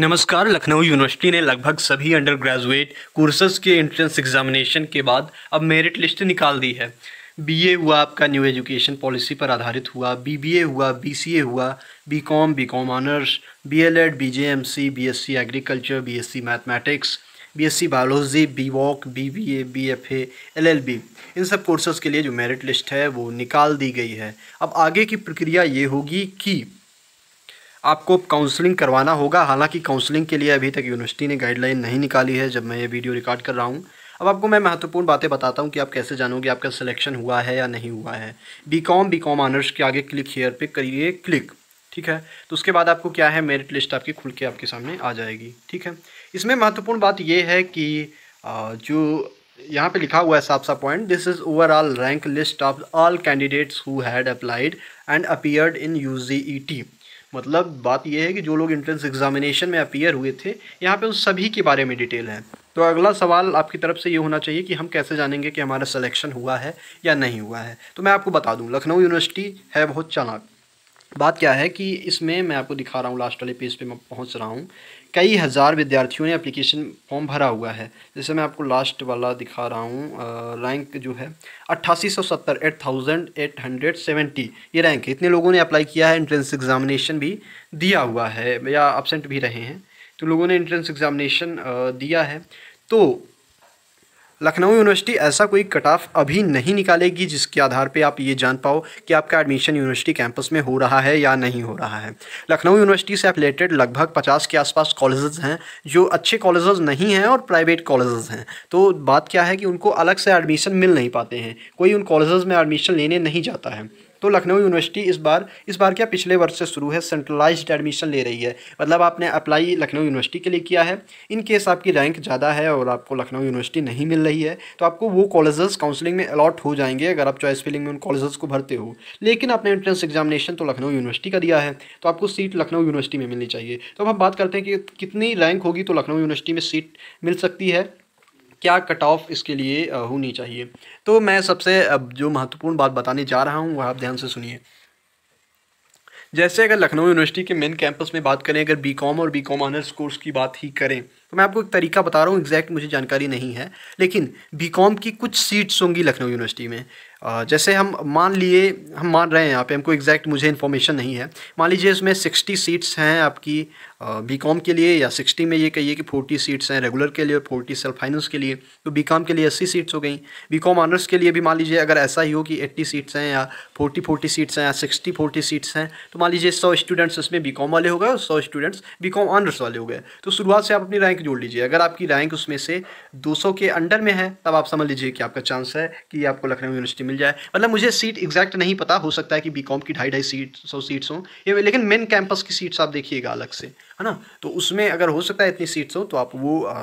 नमस्कार लखनऊ यूनिवर्सिटी ने लगभग सभी अंडर ग्रेजुएट कोर्सेज के एंट्रेंस एग्जामिनेशन के बाद अब मेरिट लिस्ट निकाल दी है बीए हुआ आपका न्यू एजुकेशन पॉलिसी पर आधारित हुआ बीबीए हुआ बीसीए हुआ BCom BCom honours BElEd BJMC BSc agriculture BSc mathematics BSc biology B voc B B A B F L L B इन सब कोर्सेज़ के लिए जो मेरिट लिस्ट है वो निकाल दी गई है अब आगे की प्रक्रिया ये होगी कि आपको काउंसलिंग करवाना होगा हालांकि काउंसलिंग के लिए अभी तक यूनिवर्सिटी ने गाइडलाइन नहीं निकाली है जब मैं ये वीडियो रिकॉर्ड कर रहा हूँ अब आपको मैं महत्वपूर्ण बातें बताता हूँ कि आप कैसे जानोगे आपका सिलेक्शन हुआ है या नहीं हुआ है B Com B Com honours के आगे क्लिक हेयर पे करिए क्लिक ठीक है तो उसके बाद आपको क्या है मेरिट लिस्ट आपकी खुल के आपके सामने आ जाएगी ठीक है इसमें महत्वपूर्ण बात यह है कि जो यहाँ पे लिखा हुआ है साफ सा point this is overall rank list of all candidates who had applied and appeared in U G E T मतलब बात यह है कि जो लोग एंट्रेंस एग्जामिनेशन में अपियर हुए थे यहाँ पे उन सभी के बारे में डिटेल है तो अगला सवाल आपकी तरफ से ये होना चाहिए कि हम कैसे जानेंगे कि हमारा सिलेक्शन हुआ है या नहीं हुआ है तो मैं आपको बता दूँ लखनऊ यूनिवर्सिटी है बहुत चालाक बात क्या है कि इसमें मैं आपको दिखा रहा हूँ लास्ट वाले पेज पे मैं पहुँच रहा हूँ कई हज़ार विद्यार्थियों ने अप्लीकेशन फॉर्म भरा हुआ है जैसे मैं आपको लास्ट वाला दिखा रहा हूँ रैंक जो है अट्ठासी सौ सत्तर eight thousand eight hundred seventy ये रैंक है इतने लोगों ने अप्लाई किया है एंट्रेंस एग्ज़ामिनेशन भी दिया हुआ है या अपसेंट भी रहे हैं तो लोगों ने एंट्रेंस एग्ज़ामिनेशन दिया है तो लखनऊ यूनिवर्सिटी ऐसा कोई कट ऑफ अभी नहीं निकालेगी जिसके आधार पे आप ये जान पाओ कि आपका एडमिशन यूनिवर्सिटी कैंपस में हो रहा है या नहीं हो रहा है लखनऊ यूनिवर्सिटी से रिलेटेड लगभग पचास के आसपास कॉलेजेस हैं जो अच्छे कॉलेजेस नहीं हैं और प्राइवेट कॉलेजेस हैं तो बात क्या है कि उनको अलग से एडमिशन मिल नहीं पाते हैं कोई उन कॉलेजेस में एडमिशन लेने नहीं जाता है तो लखनऊ यूनिवर्सिटी इस बार इस बार क्या पिछले वर्ष से शुरू है सेंट्रलाइज्ड एडमिशन ले रही है मतलब आपने अप्लाई लखनऊ यूनिवर्सिटी के लिए किया है इन केस आपकी रैंक ज़्यादा है और आपको लखनऊ यूनिवर्सिटी नहीं मिल रही है तो आपको वो कॉलेजेस काउंसलिंग में अलॉट हो जाएंगे अगर आप चॉइस फिलिंग में उन कॉलेजेस को भरते हो लेकिन आपने एंट्रेंस एग्जामिनेशन तो लखनऊ यूनिवर्सिटी का दिया है तो आपको सीट लखनऊ यूनिवर्सिटी में मिलनी चाहिए तो अब हम बात करते हैं कि कितनी रैंक होगी तो लखनऊ यूनिवर्सिटी में सीट मिल सकती है क्या कट ऑफ इसके लिए होनी चाहिए तो मैं सबसे अब जो महत्वपूर्ण बात बताने जा रहा हूँ वह आप ध्यान से सुनिए जैसे अगर लखनऊ यूनिवर्सिटी के मेन कैंपस में बात करें अगर बी कॉम और बी कॉम ऑनर्स कोर्स की बात ही करें तो मैं आपको एक तरीका बता रहा हूँ एग्जैक्ट मुझे जानकारी नहीं है लेकिन बीकॉम की कुछ सीट्स होंगी लखनऊ यूनिवर्सिटी में जैसे हम मान लिए हम मान रहे हैं यहाँ पे हमको एग्जैक्ट मुझे इन्फॉर्मेशन नहीं है मान लीजिए इसमें सिक्सटी सीट्स हैं आपकी बी कॉम के लिए या सिक्सटी में ये कहिए कि फोर्टी सीट्स हैं रेगुलर के लिए और फोर्टी सेल्फ फाइनेंस के लिए तो बी कॉम के लिए अस्सी सीट्स हो गई बी कॉम ऑनर्स के लिए भी मान लीजिए अगर ऐसा ही हो कि एट्टी सीट्स हैं या फोर्टी फोर्टी सीट्स हैं या सिक्सटी फोर्टी सीट्स हैं तो मान लीजिए सौ स्टूडेंट्स इसमें बी कॉम वाले हो गए और सौ स्टूडेंट्स बी कॉम ऑनर्स वाले हो गए तो शुरुआत से आप अपनी रैंक जोड़ लीजिए अगर आपकी रैंक उसमें से दो सौ के अंडर में है तब आप समझ लीजिए कि आपका चांस है कि आपको लखनऊ यूनिवर्सिटी मिल जाए मतलब मुझे सीट एग्जैक्ट नहीं पता हो सकता है कि बी की ढाई ढाई सीट सौ सीट्स हों लेकिन मेन कैंपस की सीट्स आप देखिएगा अलग से है ना तो उसमें अगर हो सकता है इतनी सीट्स हो तो आप वो आ,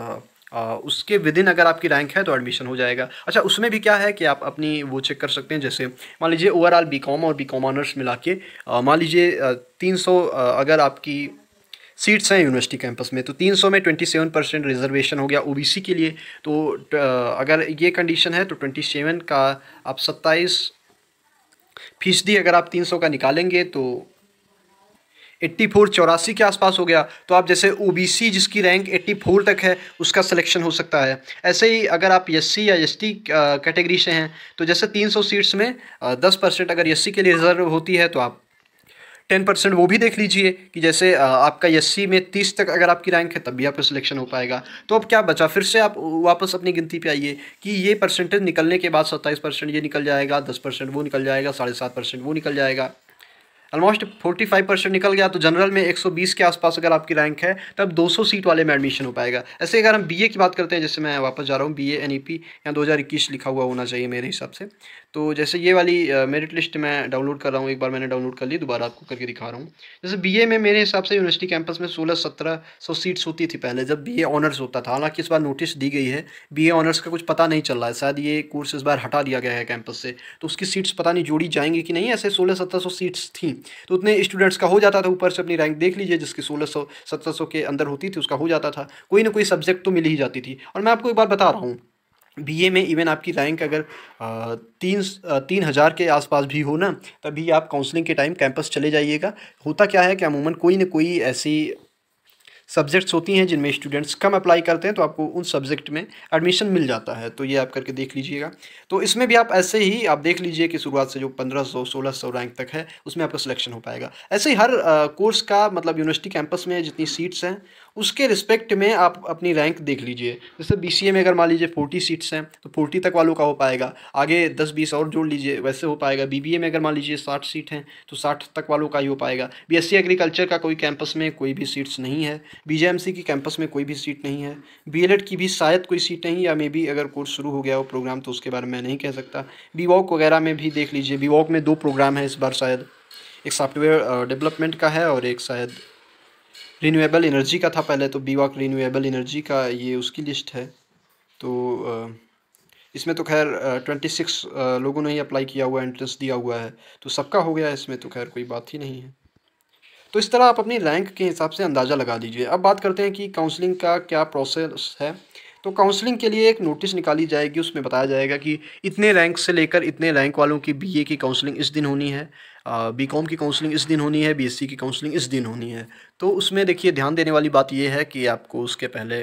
आ, उसके विद इन अगर आपकी रैंक है तो एडमिशन हो जाएगा अच्छा उसमें भी क्या है कि आप अपनी वो चेक कर सकते हैं जैसे मान लीजिए ओवरऑल बी और बी ऑनर्स मिला के मान लीजिए तीन सौ अगर आपकी सीट्स हैं यूनिवर्सिटी कैंपस में तो 300 में 27 परसेंट रिजर्वेशन हो गया ओबीसी के लिए तो अगर ये कंडीशन है तो 27 का आप 27 फीसदी अगर आप 300 का निकालेंगे तो एट्टी फोर चौरासी के आसपास हो गया तो आप जैसे ओबीसी जिसकी रैंक एट्टी फोर तक है उसका सिलेक्शन हो सकता है ऐसे ही अगर आप एससी या एसटी कैटेगरी से हैं तो जैसे तीन सौ सीट्स में दस परसेंट अगर एससी के लिए रिजर्व होती है तो आप टेन परसेंट वो भी देख लीजिए कि जैसे आपका एस में तीस तक अगर आपकी रैंक है तब भी आपका सिलेक्शन हो पाएगा तो अब क्या बचा फिर से आप वापस अपनी गिनती पे आइए कि ये परसेंटेज निकलने के बाद सत्ताईस परसेंट ये निकल जाएगा दस परसेंट वो निकल जाएगा साढ़े सात परसेंट वो निकल जाएगा ऑलमोस्ट 45 परसेंट निकल गया तो जनरल में 120 के आसपास अगर आपकी रैंक है तब 200 सीट वाले में एडमिशन हो पाएगा ऐसे अगर हम बीए की बात करते हैं जैसे मैं वापस जा रहा हूँ बीए एनईपी या 2021 लिखा हुआ होना चाहिए मेरे हिसाब से तो जैसे ये वाली मेरिट लिस्ट मैं डाउनलोड कर रहा हूँ एक बार मैंने डाउनलोड कर ली दोबारा आपको करके दिखा रहा हूँ जैसे बी में मेरे हिसाब से यूनिवर्सिटी कैंपस में सोलह सत्रह सौ सीट्स होती थी पहले जब बी ऑनर्स होता था हालांकि इस बार नोटिस दी गई है बी ऑनर्स का कुछ पता नहीं चल रहा है शायद ये कोर्स इस बार हटा दिया गया है कैंपस से तो उसकी सीट्स पता नहीं जोड़ी जाएंगी कि नहीं ऐसे सोलह सत्रह सौ सीट्स थी तो उतने स्टूडेंट्स का हो जाता था ऊपर से अपनी रैंक देख लीजिए जिसकी सोलह सौ सत्रह सौ के अंदर होती थी उसका हो जाता था कोई ना कोई सब्जेक्ट तो मिल ही जाती थी और मैं आपको एक बार बता रहा हूँ ए में इवन आपकी रैंक अगर तीन तीन हज़ार के आसपास भी हो ना तभी आप काउंसलिंग के टाइम कैंपस चले जाइएगा होता क्या है कि अमूमन कोई ना कोई ऐसी सब्जेक्ट्स होती हैं जिनमें स्टूडेंट्स कम अप्लाई करते हैं तो आपको उन सब्जेक्ट में एडमिशन मिल जाता है तो ये आप करके देख लीजिएगा तो इसमें भी आप ऐसे ही आप देख लीजिए कि शुरुआत से जो पंद्रह सौ सोलह सौ रैंक तक है उसमें आपका सिलेक्शन हो पाएगा ऐसे ही हर कोर्स का मतलब यूनिवर्सिटी कैंपस में जितनी सीट्स हैं उसके रिस्पेक्ट में आप अपनी रैंक देख लीजिए जैसे बी में अगर मान लीजिए फोर्टी सीट्स हैं तो फोर्टी तक वालों का हो पाएगा आगे दस बीस और जोड़ लीजिए वैसे हो पाएगा बी में अगर मान लीजिए साठ सीट हैं तो साठ तक वालों का ही हो पाएगा बी एग्रीकल्चर का कोई कैंपस में कोई भी सीट्स नहीं है बी की कैंपस में कोई भी सीट नहीं है बी e की भी शायद कोई सीट नहीं या मे बी अगर कोर्स शुरू हो गया हो प्रोग्राम तो उसके बारे में नहीं कह सकता बी वगैरह में भी देख लीजिए बी में दो प्रोग्राम है इस बार शायद एक सॉफ्टवेयर डेवलपमेंट का है और एक शायद रिन्यूएबल एनर्जी का था पहले तो बी वॉक इनर्जी एनर्जी का ये उसकी लिस्ट है तो इसमें तो खैर ट्वेंटी सिक्स लोगों ने ही अप्लाई किया हुआ एंट्रेंस दिया हुआ है तो सबका हो गया है इसमें तो खैर कोई बात ही नहीं है तो इस तरह आप अपनी रैंक के हिसाब से अंदाज़ा लगा दीजिए अब बात करते हैं कि काउंसलिंग का क्या प्रोसेस है तो काउंसलिंग के लिए एक नोटिस निकाली जाएगी उसमें बताया जाएगा कि इतने रैंक से लेकर इतने रैंक वालों की बीए की काउंसलिंग इस दिन होनी है बी कॉम की काउंसलिंग इस दिन होनी है सी की काउंसलिंग इस दिन होनी है तो उसमें देखिए ध्यान देने वाली बात यह है कि आपको उसके पहले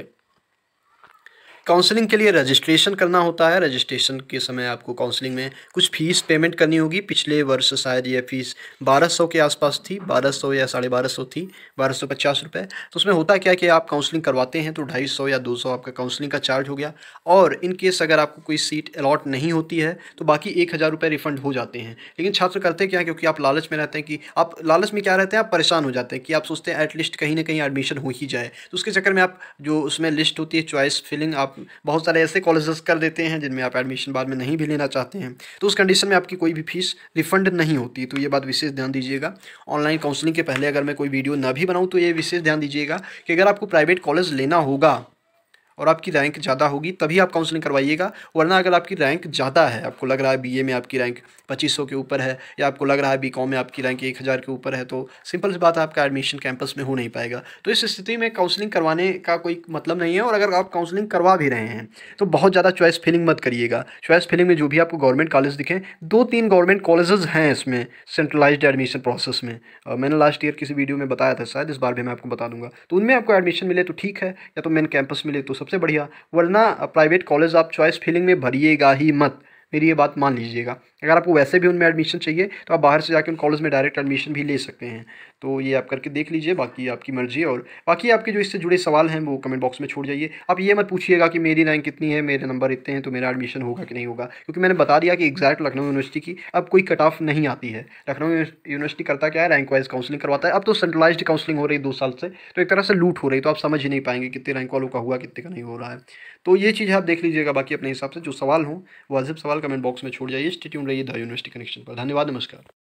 काउंसलिंग के लिए रजिस्ट्रेशन करना होता है रजिस्ट्रेशन के समय आपको काउंसलिंग में कुछ फ़ीस पेमेंट करनी होगी पिछले वर्ष शायद ये फ़ीस 1200 के आसपास थी 1200 या साढ़े बारह सौ थी बारह सौ पचास रुपये तो उसमें होता क्या कि आप काउंसलिंग करवाते हैं तो ढाई सौ या दो सौ आपका काउंसलिंग का चार्ज हो गया और इन केस अगर आपको कोई सीट अलॉट नहीं होती है तो बाकी एक हज़ार रुपये रिफंड हो जाते हैं लेकिन छात्र करते क्या क्योंकि आप लालच में रहते हैं कि आप लालच में क्या रहते हैं आप परेशान हो जाते हैं कि आप सोचते हैं एटलीस्ट कहीं ना कहीं एडमिशन हो ही जाए तो उसके चक्कर में आप जो उसमें लिस्ट होती है चॉइस फिलिंग आप आप बहुत सारे ऐसे कॉलेजेस कर देते हैं जिनमें आप एडमिशन बाद में नहीं भी लेना चाहते हैं तो उस कंडीशन में आपकी कोई भी फीस रिफंड नहीं होती तो ये बात विशेष ध्यान दीजिएगा ऑनलाइन काउंसलिंग के पहले अगर मैं कोई वीडियो ना भी बनाऊँ तो ये विशेष ध्यान दीजिएगा कि अगर आपको प्राइवेट कॉलेज लेना होगा और आपकी रैंक ज़्यादा होगी तभी आप काउंसलिंग करवाइएगा वरना अगर आपकी रैंक ज़्यादा है आपको लग रहा है बीए में आपकी रैंक 2500 के ऊपर है या आपको लग रहा है बीकॉम में आपकी रैंक 1000 के ऊपर है तो सिंपल सी बात है आपका एडमिशन कैंपस में हो नहीं पाएगा तो इस स्थिति में काउंसलिंग करवाने का कोई मतलब नहीं है और अगर आप काउंसलिंग करवा भी रहे हैं तो बहुत ज़्यादा चॉइस फिलिंग मत करिएगा चॉइस फिलिंग में जो भी आपको गवर्नमेंट कॉलेज दिखें दो तीन गवर्नमेंट कॉलेजेस हैं इसमें सेंट्रलाइज्ड एडमिशन प्रोसेस में मैंने लास्ट ईयर किसी वीडियो में बताया था शायद इस बार भी मैं आपको बता दूंगा तो उनमें आपको एडमिशन मिले तो ठीक है या तो मेन कैंपस मिले तो सबसे बढ़िया वरना प्राइवेट कॉलेज आप चॉइस फीलिंग में भरिएगा ही मत मेरी ये बात मान लीजिएगा अगर आपको वैसे भी उनमें एडमिशन चाहिए तो आप बाहर से जाकर उन कॉलेज में डायरेक्ट एडमिशन भी ले सकते हैं तो ये आप करके देख लीजिए बाकी आपकी मर्जी और बाकी आपके जो इससे जुड़े सवाल हैं वो कमेंट बॉक्स में छोड़ जाइए आप ये मत पूछिएगा कि मेरी रैंक कितनी है मेरे नंबर इतने हैं तो मेरा एडमिशन होगा कि नहीं होगा क्योंकि मैंने बता दिया कि एग्जैक्ट लखनऊ यूनिवर्सिटी की अब कोई कट ऑफ नहीं आती है लखनऊ यूनिवर्सिटी करता क्या है रैंक वाइज काउंसलिंग करवाता है अब तो सेंट्रलाइज काउंसलिंग हो रही है दो साल से तो एक तरह से लूट हो रही है तो आप समझ ही नहीं पाएंगे कितने रैंक वालों का हुआ कितने का नहीं हो रहा है तो ये चीज़ आप देख लीजिएगा बाकी अपने हिसाब से जो सवाल हो वो अजीब सवाल कमेंट बॉक्स में छोड़ जाइए स्टेट्यून रहिए द यूनिवर्सिटी कनेक्शन पर धन्यवाद नमस्कार